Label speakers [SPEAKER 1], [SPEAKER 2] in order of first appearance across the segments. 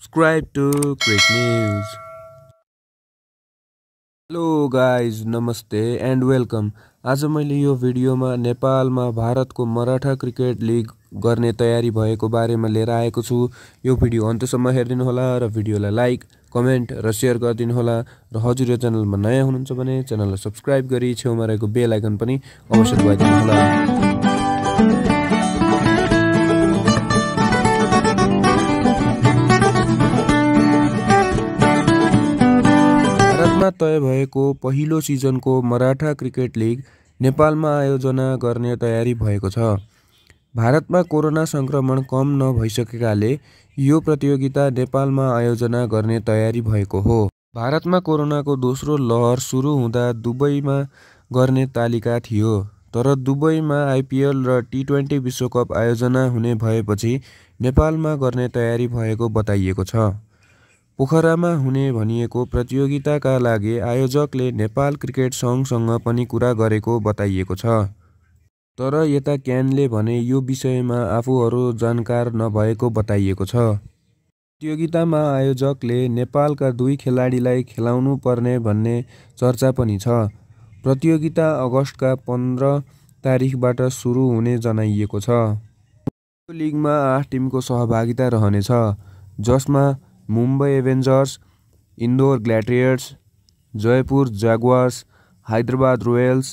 [SPEAKER 1] subscribe to Great News. Hello guys नमस्ते and welcome आज मैले यो भिडियोमा नेपालमा भारतको मराठा क्रिकेट लिग गर्ने तयारी भएको बारेमा लिएर आएको छु यो भिडियो अन्त्यसम्म होला र भिडियोलाई लाइक कमेन्ट र सेयर होला र हजुर यो च्यानलमा नयाँ हुनुहुन्छ भने च्यानललाई सब्सक्राइब गरी छेउमा रहेको बेल आइकन पनि अवश्य होला सालमा तय भएको पहिलो सिजनको मराठा क्रिकेट लिग नेपालमा आयोजना गर्ने तयारी भएको छ भारतमा कोरोना सङ्क्रमण कम नभइसकेकाले यो प्रतियोगिता नेपालमा आयोजना गर्ने तयारी भएको हो भारतमा कोरोनाको दोस्रो लहर सुरु हुँदा दुबईमा गर्ने तालिका थियो तर दुबईमा आइपिएल र टी ट्वेन्टी विश्वकप आयोजना हुने भएपछि नेपालमा गर्ने तयारी भएको बताइएको छ पोखरामा हुने भनिएको प्रतियोगिताका लागि आयोजकले नेपाल क्रिकेट सङ्घसँग पनि कुरा गरेको बताइएको छ तर यता क्यानले भने यो विषयमा आफूहरू जानकार नभएको बताइएको छ प्रतियोगितामा आयोजकले नेपालका दुई खेलाडीलाई खेलाउनु पर्ने भन्ने चर्चा पनि छ प्रतियोगिता अगस्तका पन्ध्र तारिखबाट सुरु हुने जनाइएको छ लिगमा आठ टिमको सहभागिता रहनेछ जसमा Mumbai Avengers Indore Gladiators Jaipur Jaguars Hyderabad Royals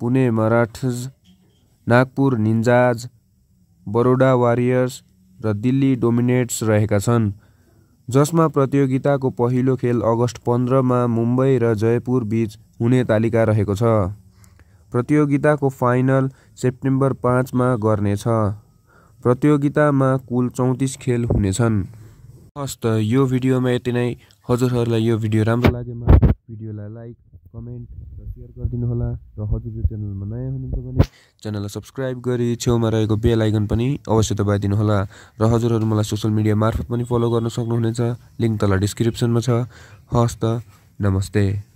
[SPEAKER 1] Pune Marathas Nagpur Ninjas Baroda Warriors र दिल्ली डोमिनेट्स रहेका छन् जसमा प्रतियोगिताको पहिलो खेल अगस्त पन्ध्रमा मुम्बई र जयपुर बीच हुने तालिका रहेको छ प्रतियोगिताको फाइनल सेप्टेम्बर पाँचमा गर्नेछ प्रतियोगितामा कुल चौतिस खेल हुनेछन् हस् त यो भिडियोमा यति नै हजुरहरूलाई यो भिडियो राम्रो लागेमा भिडियोलाई लाइक कमेन्ट र सेयर गरिदिनुहोला र हजुर यो च्यानलमा नयाँ हुनुहुन्छ भने च्यानललाई सब्सक्राइब गरी छेउमा रहेको बेल आइकन पनि अवश्य दबाइदिनुहोला र हजुरहरू मलाई सोसियल मिडिया मार्फत पनि फलो गर्न सक्नुहुनेछ लिङ्क तल डिस्क्रिप्सनमा छ हस् त नमस्ते